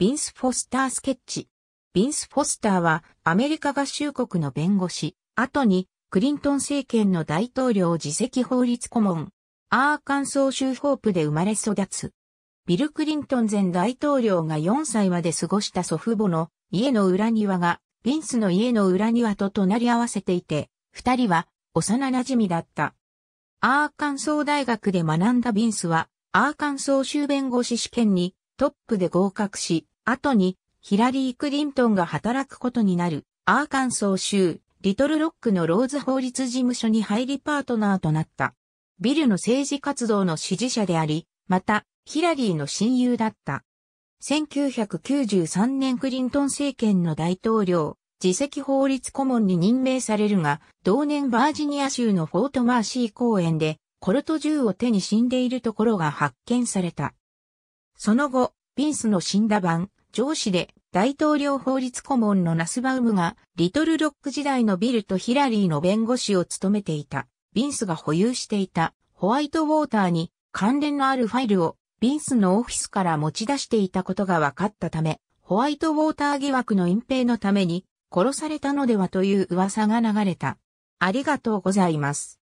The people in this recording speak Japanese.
ビンス・フォスター・スケッチ。ビンス・フォスターはアメリカ合衆国の弁護士、後にクリントン政権の大統領自責法律顧問、アーカンソー州ホープで生まれ育つ。ビル・クリントン前大統領が4歳まで過ごした祖父母の家の裏庭が、ビンスの家の裏庭と隣り合わせていて、二人は幼馴染だった。アーカンソー大学で学んだビンスは、アーカンソー州弁護士試験にトップで合格し、後にヒラリー・クリントンが働くことになるアーカンソー州リトルロックのローズ法律事務所に入りパートナーとなった。ビルの政治活動の支持者であり、またヒラリーの親友だった。1993年クリントン政権の大統領、自責法律顧問に任命されるが、同年バージニア州のフォートマーシー公園で、コルト銃を手に死んでいるところが発見された。その後、ビンスの死んだ版、上司で大統領法律顧問のナスバウムが、リトルロック時代のビルとヒラリーの弁護士を務めていた、ビンスが保有していたホワイトウォーターに関連のあるファイルをビンスのオフィスから持ち出していたことが分かったため、ホワイトウォーター疑惑の隠蔽のために殺されたのではという噂が流れた。ありがとうございます。